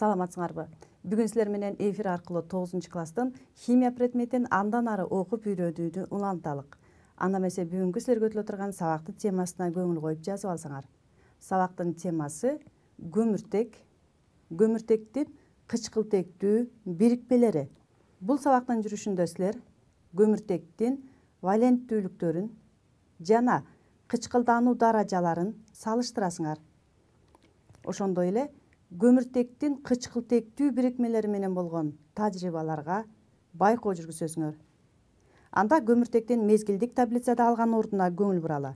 саламатсыңарбы бүгүн силер менен эфир аркылуу тогузунчу класстын химия предметин андан ары окуп үйрөнүүнү уланталык анда эмесе бүгүнкү силерге өтүлө турган сабактын темасына көңүл коюп жазып алсаңар сабактын темасы көмүртек көмүртектин кычкылтектүү бирикмелери бул сабактын жүрүшүндө силер көмүртектин валенттүүлүктөрүн жана кычкылдануу даражаларын салыштырасыңар ошондой эле көмүртектин кычкылтектүү бирикмелери менен болгон тажрыйбаларга байкоо жүргүзөсүңөр анда көмүртектин мезгилдик таблицада алган ордуна көңүл буралы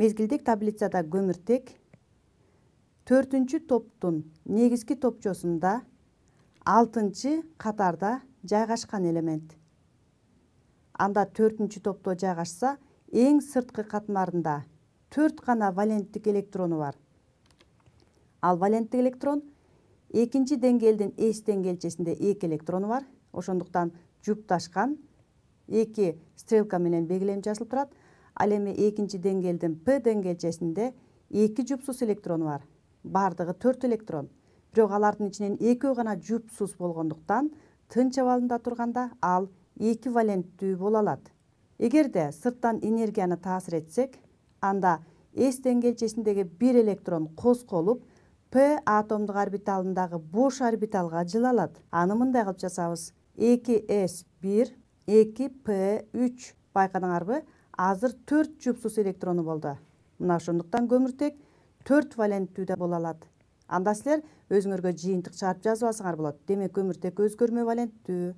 мезгилдик таблицада көмүртек төртүнчү топтун негизги топчосунда алтынчы катарда жайгашкан элемент анда төртүнчү топто жайгашса эң сырткы катмарында төрт гана валенттик электрону бар ал валенттік электрон экинчи деңгээлдин эс деңгээлчесинде эки электрону бар ошондуктан жупташкан эки стрелка менен белгилем жазылып турат ал эми экинчи деңгээлдин п деңгээлчесинде эки жупсуз электрон бар баардыгы төрт электрон бирок алардын ичинен экөө гана жупсуз болгондуктан тынч абалында турганда ал эки валенттүү боло алат эгерде сырттан энергияны таасир этсек анда эс деңгээлчесиндеги бир электрон козголуп П атомдық орбиталындағы бош орбиталға жылалады. Аны мындай қылып жасабыз. 2s1, 2p3 байқадыңарбы? Азыр 4 жұпсыз электроны болды. Мына ошондуктан көміртек 4 де бола алады. Анда силер өзіңізге жиынтық чыгарып жазып алсаңар болот. Демек көмүртек өзгөрмө валентті,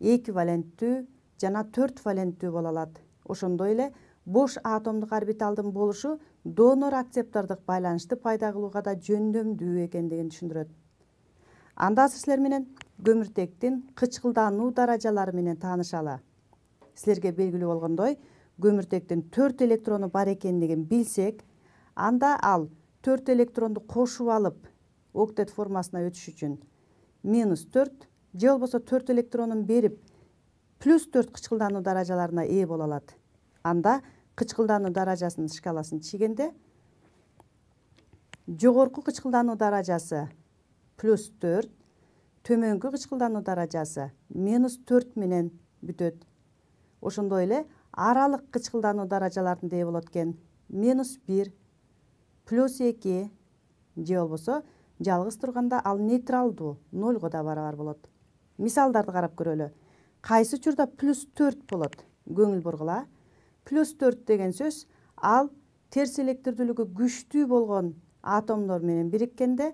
2 валентті жана 4 валентті болалады. алады. Ошондой эле бош атомдук орбиталдын болушу донор акцептордук байланышты пайда кылууга да жөндөмдүү экендигин түшүндүрөт анда силер менен көмүртектин кычкылдануу даражалары менен таанышалы силерге белгилүү болгондой көмүртектин төрт электрону бар экендигин билсек анда ал төрт электронду кошуп алып октет формасына өтүш үчүн минус төрт же болбосо төрт электронун берип плюс төрт кычкылдануу даражаларына ээ боло алат анда кычкылдануу даражасынын шкаласын чегенде жогорку кычкылдануу даражасы плюс төрт төмөнкү кычкылдануу даражасы минус төрт менен бүтөт ошондой эле аралык кычкылдануу даражаларын дей болот экен минус бир плюс эки же болбосо жалгыз турганда ал нейтралдуу нольго да барабар болот мисалдарды карап көрөлү кайсы учурда плюс төрт болот көңүл бургула плюс төрт деген сөз ал терс электрдүүлүгү күчтүү болгон атомдор менен бириккенде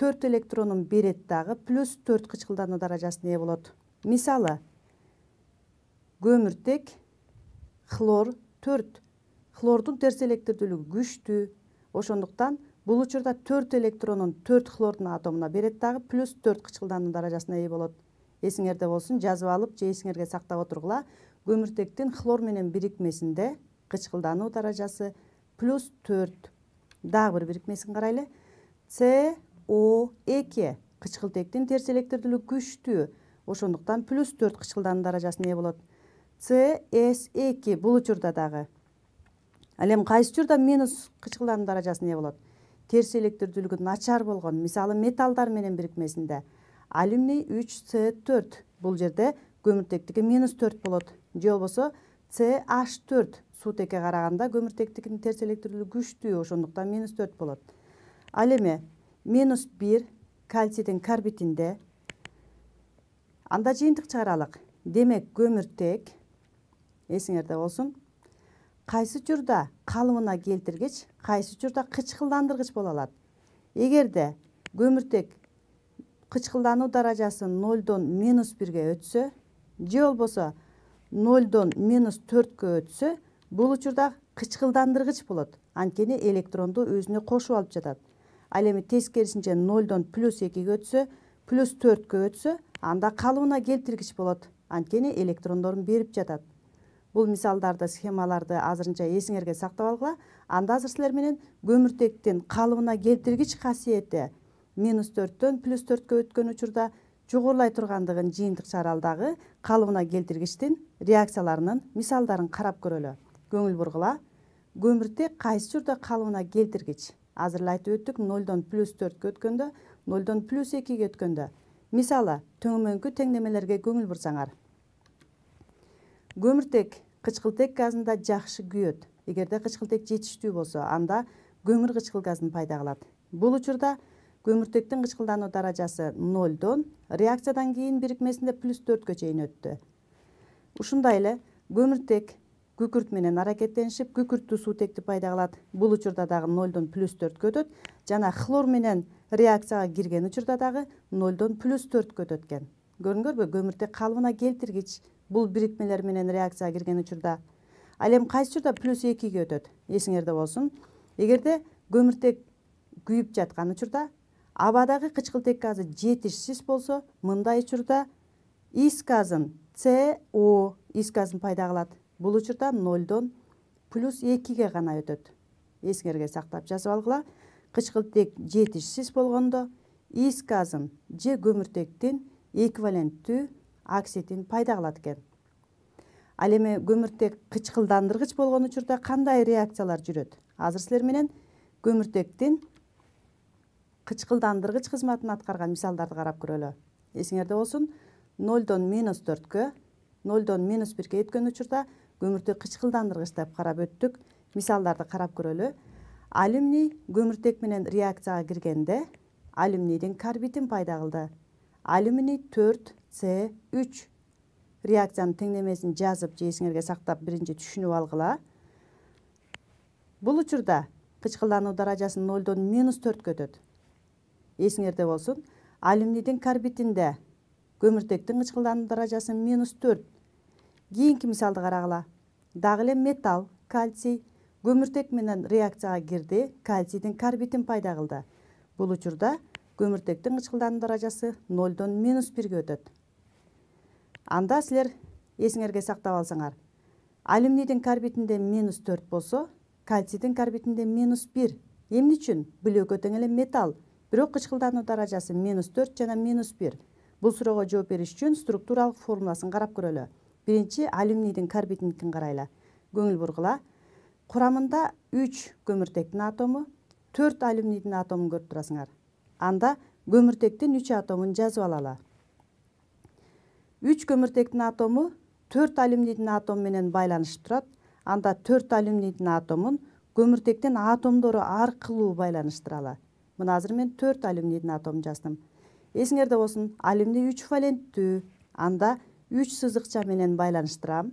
төрт электронун берет дагы плюс төрт кычкылдануу даражасына ээ болот мисалы көмүртек хлор төрт хлордун терс электрдүүлүгү күчтүү ошондуктан бул учурда төрт электронун төрт хлордун атомуна берет дагы плюс төрт кычкылдануу даражасына ээ болот эсиңерде болсун жазып алып же эсиңерге сактап отургула Көміртектің хлор менен бірікмесінде қычқылдану таражасы плюс 4. Дағы бір бірікмесін қарайлы. CO2 қычқылтектін терс электрділі күшті. Ошондықтан плюс 4 қычқылдану таражасы не болады? CS2 бұл үшірді дағы. Әлем қайсы үшірді минус қычқылдану таражасы не болады? Терс электрділігі начар болған. Месалы металдар менен бірікмесінде. Алюмний 3C4 бұл жерде көміртектігі минус 4 болады же болбосо ch төрт суутекке караганда көмүртектикинин терс электрлүү күчтүү ошондуктан минус төрт болот ал эми минус бир кальцийдин карбитинде анда жыйынтык чыгаралык демек көмүртек эсиңерде болсун кайсы учурда калыбына келтиргич кайсы учурда кычкылдандыргыч боло алат эгерде көмүртек кычкылдануу даражасы нолдон минус бирге өтсө же болбосо 0-дон минус төрткө өтсө бұл учурда кычкылдандыргыч болот анткени электронду өзүнө кошуп алып жатат ал эми 0-дон плюс экиге өтсө плюс төрткө өтсө анда калыбына келтиргич болот анткени электрондорун берип жатат Бұл мисалдарды схемаларды азырынча эсиңерге сактап алгыла анда азыр силер менен көмүртектин калыбына келтиргич касиети минус төрттөн плюс төрткө өткөн учурда жогорулай тургандыгын жыйынтык чаралдагы калыбына келтиргичтин реакцияларынын мисалдарын карап көрөлү көңүл бургула көмүртө кайсы учурда калыбына келтиргич азыр эле айтып өттүк нолдон плюс төрткө өткөндө нолдон плюс экиге өткөндө мисалы төңмөнкү теңдемелерге көңүл бурсаңар көмүртек кычкылтек газында жакшы күйөт эгерде кычкылтек жетиштүү болсо анда көмүр кычкыл газын пайда кылат бул учурда көмүртектин кычкылдануу даражасы нолдон реакциядан кийин бирикмесинде плюс төрткө чейин өттү ушундай эле көмүртек күкүрт менен аракеттенишип күкүрттүү суутекти пайда кылат бул учурда дагы нолдон плюс төрткө өтөт жана хлор менен реакцияга кирген учурда дагы нолдон плюс төрткө өтөт экен көрдүңөрбү көмүртек калыбына келтиргич бул бирикмелер менен реакцияга кирген учурда ал эми кайсы учурда плюс экиге өтөт эсиңерде болсун эгерде көмүртек күйүп жаткан учурда абадагы кычкылтек газы жетишсиз болсо мындай учурда газын ц о газын пайда кылат бул учурда нольдон плюс экиге гана өтөт эсиңерге сактап жазып алгыла кычкылтек жетишсиз болгондо газын же көмүртектин эквиваленттүү оксидин пайда кылат экен ал эми көмүртек кычкылдандыргыч болгон учурда кандай реакциялар жүрөт азыр силер менен көмүртектин кычкылдандыргыч кызматын аткарган мисалдарды карап көрөлү эсиңерде болсун нолдон минус төрткө нолдон минус бирге өткөн учурда көмүртү кычкылдандыргыч деп карап өттүк мисалдарды карап көрөлү алюминий көмүртек менен реакцияга киргенде алюмнийдин карбитин пайда кылды алюминий төрт с үч реакциянын теңдемесин жазып же эсиңерге сактап биринчи түшүнүп алгыла бул учурда кычкылдануу даражасы нолдон минус төрткө өтөт есіңерде болсын, алюмнийдин карбитинде көміртектің қышқылдану дәрежесі минус төрт кийинки мисалды карагыла дагы эле металл кальций көмүртек менен реакцияга кирди кальцийдин карбитин пайда кылды бул учурда көміртектің ычкылдануу даражасы нольдон минус бирге өтөт анда силер эсиңерге сактап алсаңар алюмнийдин карбитинде минус төрт болсо кальцийдин карбитинде минус бир эмне үчүн бөлөккө тең эле металл бирок кычкылдануу даражасы минус төрт жана минус бир бул суроого жооп бериш үчүн структуралык формуласын карап көрөлү биринчи алюминийдин карбидиникин карайлы көңүл бургула курамында үч көмүртектин атому төрт алюминийдин атомун көрүп турасыңар анда көмүртектин үч атомун жазып алалы үч көмүртектин атому төрт алюминийдин атому менен байланышып турат анда төрт алюминийдин атомун көмүртектин атомдору аркылуу байланыштыралы мына азыр мен төрт алюмнийдин атомун жаздым эсиңерде болсун алюминий үч валенттүү анда үч сызыкча менен байланыштырам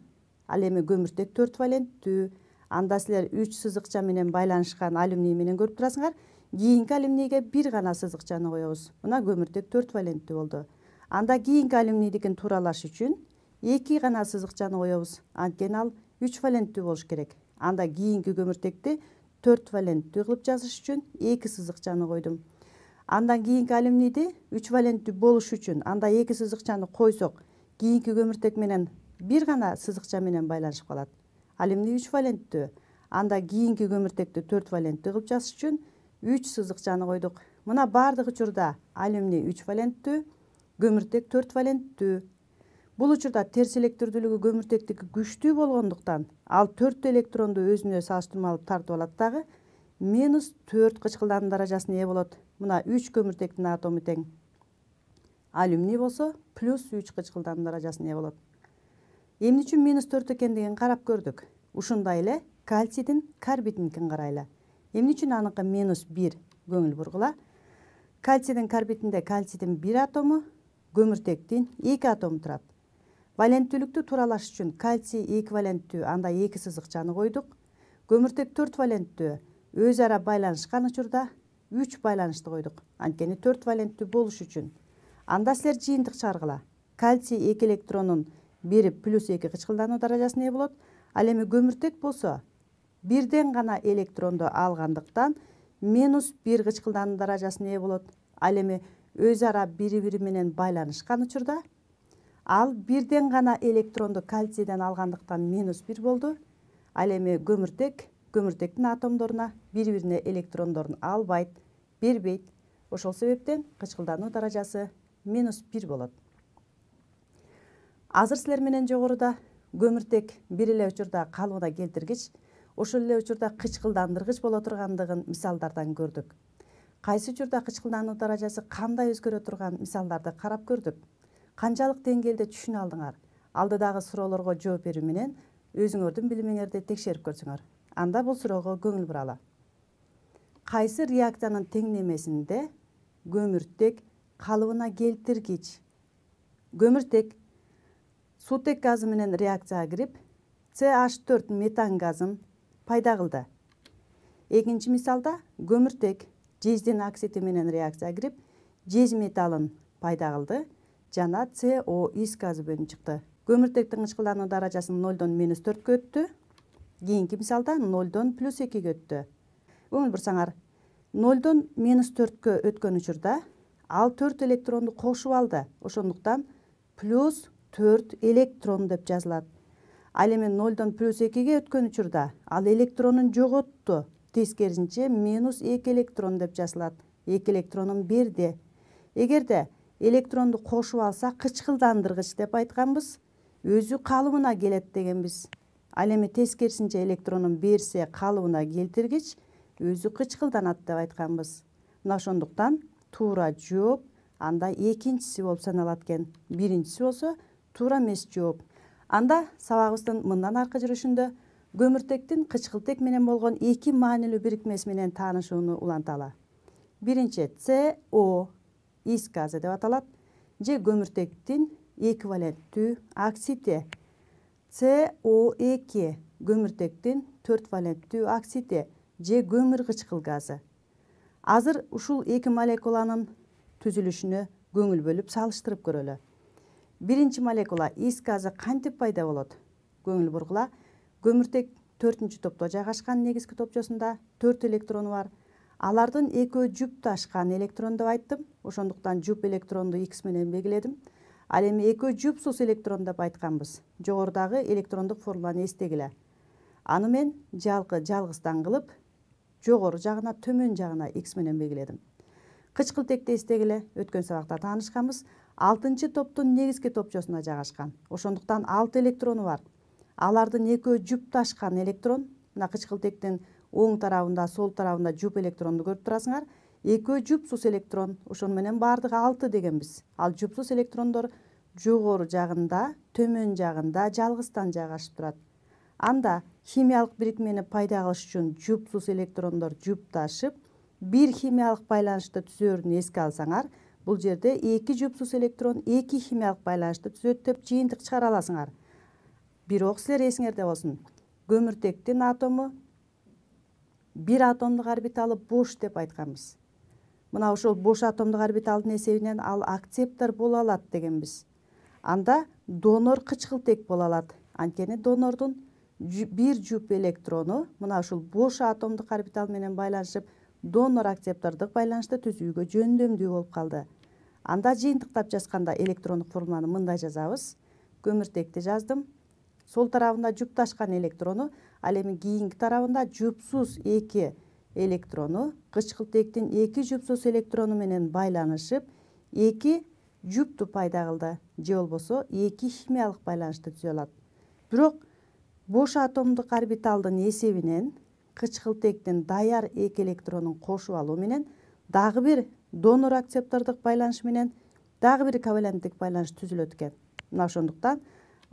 ал эми көмүртек төрт валенттүү анда силер үч сызыкча менен байланышкан алюминий менен көрүп турасыңар кийинки алюминийге бир гана сызыкчаны коебуз мына көмүртек төрт валенттүү болду анда кийинки алюминийдикин тууралаш үчүн эки гана сызыкчаны коебуз анткени ал үч валенттүү болуш керек анда кийинки көмүртекти төрт валенттүү кылып жазыш үчүн эки сызыкчаны койдум андан кийинки алюмнийди үч валенттүү болуш үчүн анда эки сызыкчаны койсок кийинки көмүртек менен бир гана сызыкча менен байланышып калат алюмний үч валенттүү анда кийинки көмүртекти төрт валенттүү кылып жазыш үчүн үч сызыкчаны койдук мына баардык учурда алюмний үч валенттүү көмүртек төрт валенттүү бул учурда терс электрдүүлүгү көмүртектики күчтүү болгондуктан ал төрт электронду өзүнө салыштырмалуу тартып алат дагы минус төрт кычкылдануу даражасына ээ болот мына үч көмүртектин атому тең алюминий болсо плюс үч кычкылдануу даражасына ээ болот эмне үчүн минус төрт экендигин карап көрдүк ушундай эле кальцийдин карбитиникин карайлы эмне үчүн аныкы минус бир көңүл бургула кальцийдин карбитинде кальцийдин бир атому көмүртектин эки атому турат валенттүүлүктү тууралаш үчүн кальций эки валенттүү анда эки сызыкчаны койдук көмүртек төрт валенттүү өз ара байланышкан учурда үч байланышты койдук анткени төрт валенттүү болуш үчүн анда силер жыйынтык чыгаргыла кальций эки электронун бири плюс эки кычкылдануу даражасына ээ болот ал эми көмүртек болсо бирден гана электронду алгандыктан минус бир кычкылдануу даражасына ээ болот ал эми өз ара бири бири менен байланышкан учурда ал бирден гана электронду кальцийден алгандыктан минус бир болду ал эми көмүртек көмүртектин атомдоруна бири бирине электрондорун албайт бербейт ошол себептен кычкылдануу даражасы минус бир болот азыр силер менен жогоруда көмүртек бир эле учурда калыбына келтиргич ошол эле учурда кычкылдандыргыч боло тургандыгын мисалдардан көрдүк кайсы учурда кычкылдануу даражасы кандай өзгөрө турган мисалдарды карап көрдүк канчалык деңгээлде түшүнө алдыңар алдыдагы суроолорго жооп берүү менен өзүңөрдүн билимиңерди текшерип көрсөңөр анда бул суроого көңүл буралы кайсы реакциянын теңдемесинде көмүртек калыбына келтиргич көмүртек сутек газы менен реакцияга кирип ch 4 метан газын пайда кылды экинчи мисалда көмүртек жездин оксиди менен реакцияга кирип жез металын пайда кылды жана CO ИС газы бөлүнүп шықты. Көмүртек тыңчкылардын даражасы 0дон минус 4 көттү. Кийинки мисалда 0дон плюс 2 көттү. бір саңар. 0дон минус 4 кө өткөн учурда ал 4 электронды кошуп алды. Ошондуктан плюс 4 электрон деп жазылат. Ал 0дон плюс 2ге өткөн учурда ал электронын жоготту. Тескерисинче минус 2 электрон деп жазылат. 2 электронун бирде. Эгерде Электронды кошуп алса кычкылдандыргыч деп айтканбыз өзү калыбына келет дегенбиз ал эми тескерисинче электронун берсе калыбына келтиргич өзү кычкылданат деп айтканбыз мына ошондуктан туура жооп анда экинчиси болуп саналат экен биринчиси болсо туура эмес жооп анда сабагыбыздын мындан аркы жүрүшүндө көмүртектин кычкылтек менен болгон эки маанилүү бирикмеси менен таанышууну уланталы биринчи co ис газы деп аталат же көмүртектин эквиваленттүү оксиди co2 көмүртектин төрт валенттүү оксиди же көмүр кычкыл газы азыр ушул эки молекуланын түзүлүшүнө көңүл бөлүп салыштырып көрөлү биринчи молекула ис газы кантип пайда болот көңүл бургула көмүртек төртүнчү топто жайгашкан негизги топчосунда төрт электрону бар алардын экөө жупташкан электрон деп айттым ошондуктан жуп электронду икс менен белгиледим ал эми экөө жупсуз электрон деп айтканбыз жогорудагы электрондук формуланы эстегиле аны мен жалкы жалгыздан кылып жогору жагына төмөн жагына ик менен белгиледим кычкыл текти эстегиле өткөн сабакта таанышканбыз алтынчы топтун негизги топчосуна жайгашкан ошондуктан алты электрону бар алардын экөө жупташкан электрон мына кычкыл тектин оң тарабында сол тарабында жуп электронду көрүп турасыңар экөө жупсуз электрон ошону менен баардыгы алты дегенбиз ал жупсуз электрондор жогору жагында төмөн жагында жалгыздан жайгашып турат анда химиялык бирикмени пайда кылыш үчүн жупсуз электрондор жупташып бир химиялык байланышты түзөөрүн эске алсаңар бул жерде эки жупсуз электрон эки химиялык байланышты түзөт деп жыйынтык чыгара аласыңар бирок силер эсиңерде болсун көмүртектин атому бир атомдук орбиталы бош деп айтканбыз мына ошол бош атомдук орбиталдын эсебинен ал акцептор боло алат дегенбиз анда донор кычкылтек боло алат анткени донордун бир жуп электрону мына ушул бош атомдук орбитал менен байланышып донор акцептордук байланышты түзүүгө жөндөмдүү болуп калды анда жыйынтыктап жазганда электрондук формуланы мындай жазабыз көмүртекти жаздым сол тарабында жупташкан электрону ал эми кийинки тарабында жупсуз эки электрону кычкылтектин эки жупсуз электрону менен байланышып эки жупту пайда кылды же болбосо эки химиялык байланышты түзө алат бирок бош атомдук орбиталдын эсебинен кычкылтектин даяр эки электронун кошуп алуу менен дагы бир донор акцептордук байланыш менен дагы бир коваленттик байланыш түзүлөт экен мына ошондуктан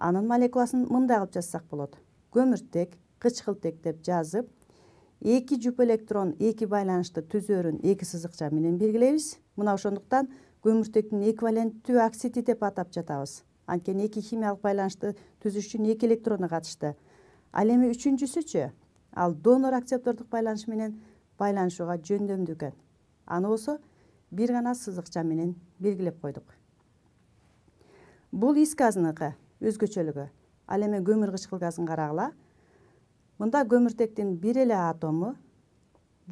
анын молекуласын мындай кылып жазсак болот көмүртек кычкылтек деп жазып эки жүп электрон эки байланышты түзөрүн эки сызыкча менен белгилейбиз мына ошондуктан көмүртектин эквиваленттүү оксиди деп атап жатабыз анткени эки химиялык байланышты түзүш үчүн эки электрону катышты ал эми үчүнчүсүчү ал донор акцептордук байланыш менен байланышууга жөндөмдүү экен аны болсо бир гана сызыкча менен белгилеп койдук бул из өзгөчөлүгү ал эми көмүр кычкыл газын карагыла мында көмүртектин бир эле атому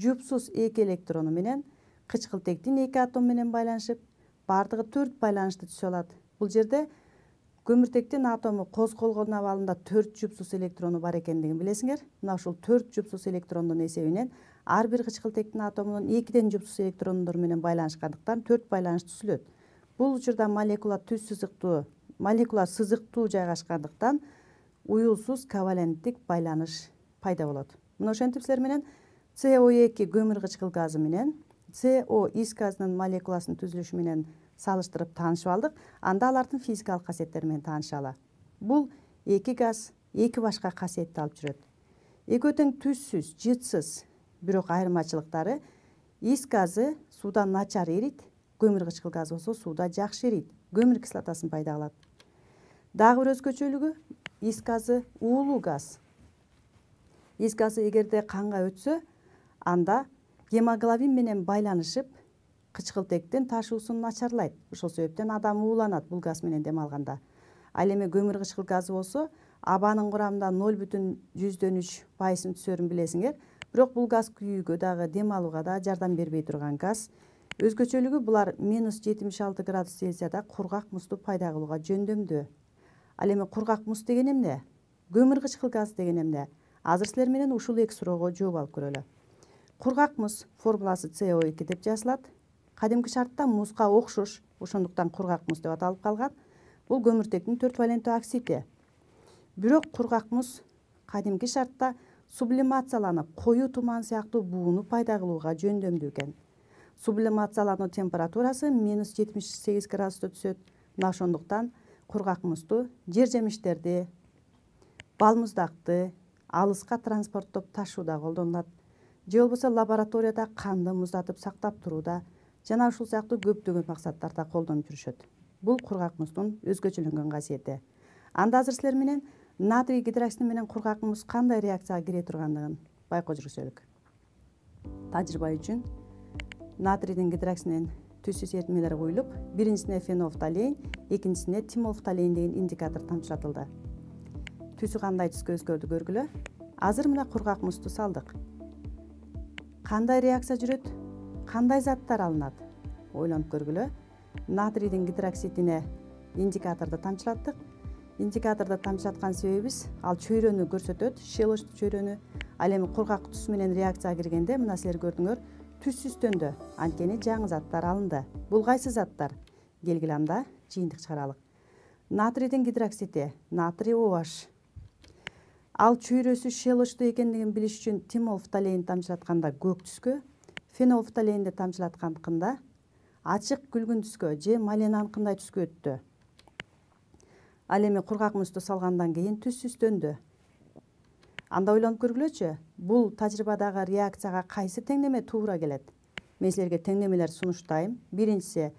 жупсуз эки электрону менен кычкылтектин эки атому менен байланышып баардыгы төрт байланышты түзө алат бул жерде көмүртектин атому козголгон абалында төрт жупсуз электрону бар экендигин билесиңер мына ушул төрт жупсуз электрондун эсебинен ар бир кычкылтектин атомунун экиден жупсуз электрондор менен байланышкандыктан төрт байланыш түзүлөт бул учурда молекула түз сызыктуу молекула сызыктуу жайгашкандыктан уюлсуз коваленттик байланыш пайда болот мына ошентип силер менен со эки көмүр кычкыл газы менен со ис газынын молекуласынын түзүлүшү менен салыштырып таанышып алдык анда алардын физикалык касиеттери менен таанышалы бул эки газ эки башка касиетти алып жүрөт экөө тең түзсүз жытсыз бирок айырмачылыктары ис газы сууда начар эрийт көмүр кычкыл газы болсо сууда жакшы эрийт көмүр кислотасын пайда кылат дагы бир өзгөчөлүгү иіс газы уулуу газ иск газы эгерде канга өтсө анда гемоглобин менен байланышып кычкылтектин ташуусун начарлайт ошол себептен адам ууланат бул газ менен дем алганда ал эми көмүр кычкыл газы болсо абанын курамында ноль бүтүн жүздөн үч пайызын билесиңер бирок бул газ күйүүгө дагы дем алууга да жардам бербей турган газ өзгөчөлүгү булар минус жетимиш алты градус цельсияда кургак музду пайда кылууга жөндөмдүү ал эми кургак муз деген эмне көмүр кычкыл газ деген эмне азыр силер менен ушул эки суроого жооп алып көрөлү кургак муз формуласы co эки деп жазылат кадимки шартта музга окшош ошондуктан кургак муз деп аталып калган бул көмүртектин төрт валенттүү оксиди бирок кургак муз кадимки шартта сублимацияланып коюу туман сыяктуу бууну пайда кылууга жөндөмдүү экен сублимациялануу температурасы минус жетимиш сегиз градуста түшөт мына ошондуктан кургак музду жер жемиштерди балмыздақты, алысқа алыска транспорттоп ташууда колдонулат же болбосо лабораторияда қанды муздатып сақтап турууда жана ушул сыяктуу көптөгөн максаттарда колдонуп жүрүшөт бул кургак муздун өзгөчөлөнгөн касиети анда азыр силер менен натрий гидроксид менен кургак муз кандай реакцияга кире тургандыгын байкоо жүргүзөлүк тажрыйба үчүн натрийдин гидроксид төсөсетмелер куюлуп биринчисине фенофталин экинчисине тимофталин деген индикатор тамчыратылды түсү кандай түскө өзгөрдү көргүлө азыр мына кургак музду салдык кандай реакция жүрөт кандай заттар алынат ойлонуп көргүлө натрийдин гидроксидине индикаторду тамчылаттык индикаторду тамчылаткан себебибиз ал чөйрөнү көрсөтөт щелочь чөйрөнү ал эми кургак түс менен реакцияга киргенде мына силер көрдүңөр түз түссүздөндү анткени жаңы заттар алынды бул кайсы заттар келгиле анда жыйынтык чыгаралык натрийдин гидроксиди натрий обаш OH. ал чүйрөсү щелочтуу экендигин билиш үчүн тимол фталеин тамчылатканда көк түскө фенол фталеинди тамчылатканыкында ачык күлгүн түскө же малинаныкындай түскө өттү ал эми кургак музду салгандан кийин түз түссүздөндү анда ойлонуп көргүлөчү бул тажрыйбадагы реакцияга кайсы теңдеме туура келет мен силерге теңдемелерди сунуштайм биринчиси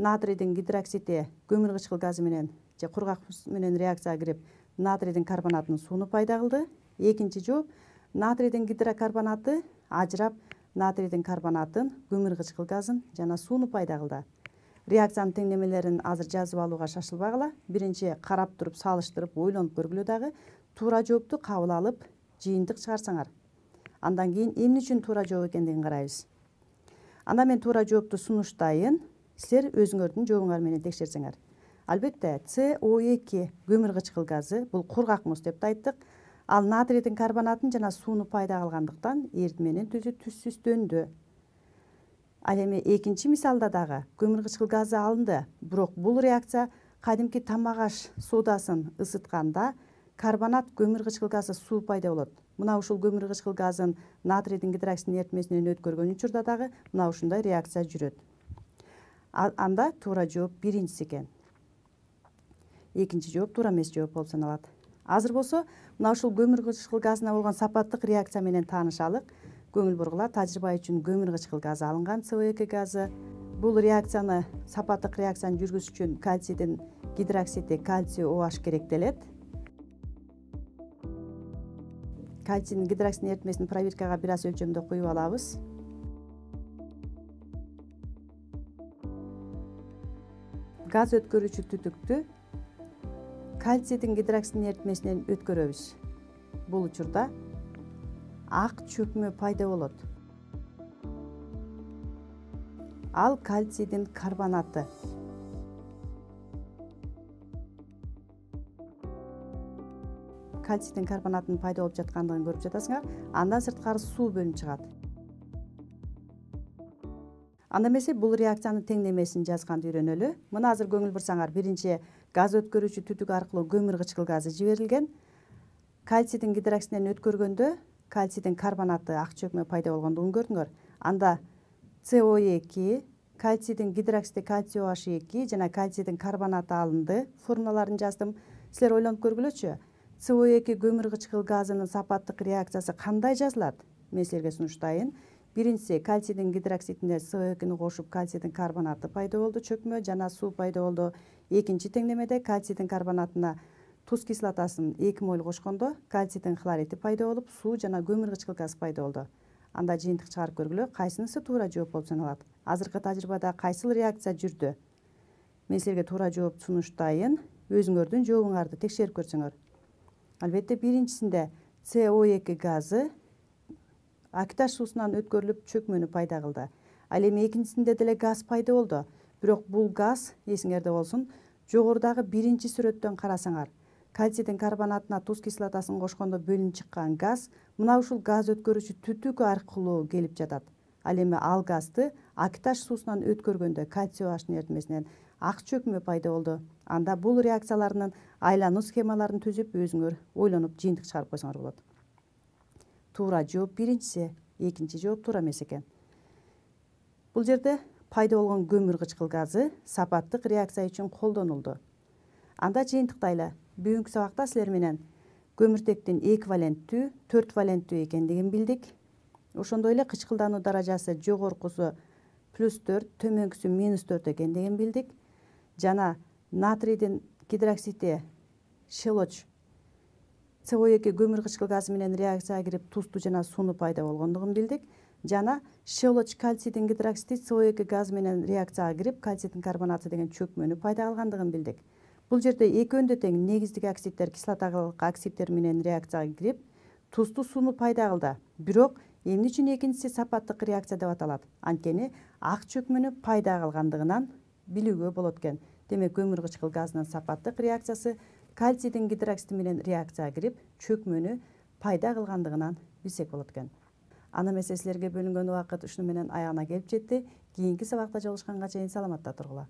натрийдин гидроксиди көмүр кычкыл газы менен же кургак менен реакцияга кирип натрийдин карбонатын сууну пайда кылды экинчи жооп натрийдин гидрокарбонаты ажырап натрийдин карбонатын көмүр кычкыл газын жана сууну пайда кылды реакциянын теңдемелерин азыр жазып алууга шашылбагыла биринчи карап туруп салыштырып ойлонуп көргүлө дагы туура жоопту кабыл алып жыйынтык чыгарсаңар андан кийин эмне үчүн туура жооп экендигин карайбыз анда мен туура жоопту сунуштайын силер өзүңөрдүн жообуңар менен текшерсеңер албетте о эки көмүр кычкыл газы бул кургак муз деп да айттык ал натрийдин карбонатын жана сууну пайда кылгандыктан эритменин менен түзү түссүздөндү ал эми экинчи мисалда дагы көмүр кычкыл газы алынды бирок бул реакция кадимки тамак аш соодасын ысытканда карбонат көмір кычкыл газы су пайда болот мына ушул көмір кычкыл газын натрийдің гидроксидин ерітмесінен өткөргөн учурда дагы мына ушундай реакция жүрөт анда туура жооп биринчиси экен экинчи жооп туура эмес жооп болуп саналат азыр болсо мына ушул көмүр кычкыл газына болгон сапаттык реакция менен таанышалык көңүл бургула тажрыйба үчүн көмүр кычкыл газы алынган со эки газы бул реакцияны сапаттык реакцияны жүргүзүш үчүн кальцийдин гидроксиди кальций оаш керектелет. кальцийдің гидроксин ерітмесін бир аз өлчөмдө куюп алабыз газ өткөрүүчү түтүктү кальцийдин гидроксин эритмесинен өткөрөбүз бул учурда ак чөкмө пайда болот ал кальцийдин карбонаты кальцийдин карбонатының пайда болуп жаткандыгын көрүп жатасыңар андан сырткары суу бөлініп чыгат анда эмесе бул реакциянын теңдемесин жазганды үйрөнөлү мына азыр көңүл бурсаңар биринчи газ өткөрүүчү түтүк аркылуу көмүр кычкыл газы жиберилген кальцийдин гидроксинен өткөргөндө кальцийдин карбонаты ак чөкмө пайда болгондугун көрдүңөр анда со эки кальцийдин гидроксиди кальций аш эки жана кальцийдин карбонаты алынды формулаларын жаздым силер ойлонуп көргүлөчү со эки көмүр кычкыл газынын сапаттык реакциясы кандай жазылат мен силерге сунуштайын биринчиси кальцийдин гидроксидине со экини кошуп кальцийдин карбонаты пайда болду чөкмө жана суу пайда болду экинчи теңдемеде кальцийдин карбонатына туз кислотасын эки моль кошкондо кальцийдин хлориди пайда болуп суу жана көмүр кычкыл пайда болду анда жыйынтык чыгарып көргүлө кайсынысы туура жооп болуп саналат азыркы тажрыйбада кайсыл реакция жүрдү мен силерге туура жооп сунуштайын өзүңөрдүн жообуңарды текшерип көрсөңөр албетте биринчисинде co2 газы акташ суусунан өткөрүлүп чөкмөнү пайда кылды ал эми экинчисинде деле газ пайда болду бирок бул газ эсиңерде болсун жогорудагы биринчи сүрөттөн карасаңар кальцийдин карбонатына туз кислотасын кошкондо бөлүнүп чыккан газ мына ушул газ өткөрүүчү түтүк аркылуу келип жатат ал эми ал газды акташ суусунан өткөргөндө кальцио эртмесинен ак чөкмө пайда болду анда бул реакцияларынын айлануу схемаларын түзүп өзүңөр ойлонуп жыйынтык чыгарып койсоңор болот туура жооп биринчиси экинчи жооп туура эмес экен бул жерде пайда болгон көмүр кычкыл газы сапаттык реакция үчүн колдонулду анда жыйынтыктайлы бүгүнкү сабакта силер менен көмүртектин валенттүү төрт валенттүү экендигин билдик ошондой эле кычкылдануу даражасы жогоркусу плюс төрт төмөнкүсү минус төрт екен деген білдік жана натрийдин гидроксидте щелочь со эки көмүр кычкыл газы менен реакцияга кирип тузду жана сууну пайда болгондугун билдик жана щелочь кальцийдин гидроксиди со эки газы менен реакцияга кирип кальцийдин карбонаты деген чөкмөнү пайда кылгандыгын билдик бул жерде экөөнү тең негиздик оксидтер кислоталык оксидтер менен реакцияга кирип тузду сууну пайда кылды бирок эмне үчүн экинчиси сапаттык реакция деп аталат анткени ак чөкмөнү пайда кылгандыгынан билүүгө болот экен демек көмүр кычкыл газынын сапаттык реакциясы кальцийдин гидроксиди менен реакцияга кирип чөкмөнү пайда кылгандыгынан билсек болот экен аны эмесе силерге бөлүнгөн убакыт ушуну менен аягына келип жетти кийинки сабакта жолугушканга чейин саламатта тургула